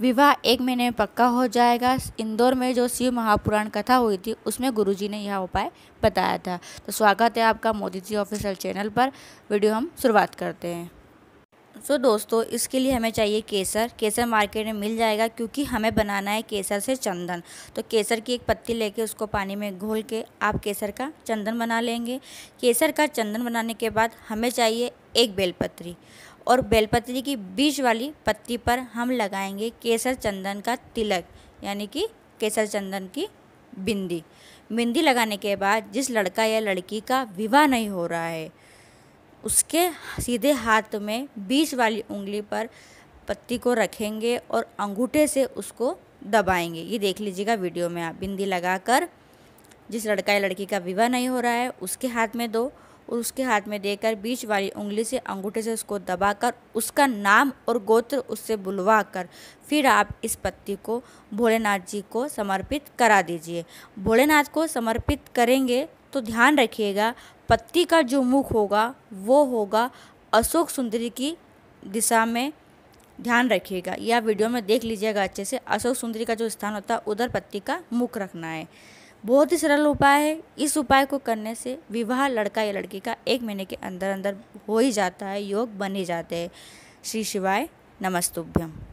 विवाह एक महीने में पक्का हो जाएगा इंदौर में जो शिव महापुराण कथा हुई थी उसमें गुरुजी ने यह उपाय बताया था तो स्वागत है आपका मोदी जी ऑफिशियल चैनल पर वीडियो हम शुरुआत करते हैं सो so, दोस्तों इसके लिए हमें चाहिए केसर केसर मार्केट में मिल जाएगा क्योंकि हमें बनाना है केसर से चंदन तो केसर की एक पत्ती लेके उसको पानी में घोल के आप केसर का चंदन बना लेंगे केसर का चंदन बनाने के बाद हमें चाहिए एक बेलपत्री और बेलपत्री की बीच वाली पत्ती पर हम लगाएंगे केसर चंदन का तिलक यानी कि केसर चंदन की बिंदी बिंदी लगाने के बाद जिस लड़का या लड़की का विवाह नहीं हो रहा है उसके सीधे हाथ में बीच वाली उंगली पर पत्ती को रखेंगे और अंगूठे से उसको दबाएंगे ये देख लीजिएगा वीडियो में आप बिंदी लगाकर जिस लड़का या लड़की का विवाह नहीं हो रहा है उसके हाथ में दो और उसके हाथ में देकर बीच वाली उंगली से अंगूठे से उसको दबाकर उसका नाम और गोत्र उससे बुलवा कर फिर आप इस पत्ती को भोलेनाथ जी को समर्पित करा दीजिए भोलेनाथ को समर्पित करेंगे तो ध्यान रखिएगा पत्ती का जो मुख होगा वो होगा अशोक सुंदरी की दिशा में ध्यान रखिएगा या वीडियो में देख लीजिएगा अच्छे से अशोक सुंदरी का जो स्थान होता है उधर पत्ती का मुख रखना है बहुत ही सरल उपाय है इस उपाय को करने से विवाह लड़का या लड़की का एक महीने के अंदर अंदर हो ही जाता है योग बन ही जाते हैं श्री शिवाय नमस्तुभ्यम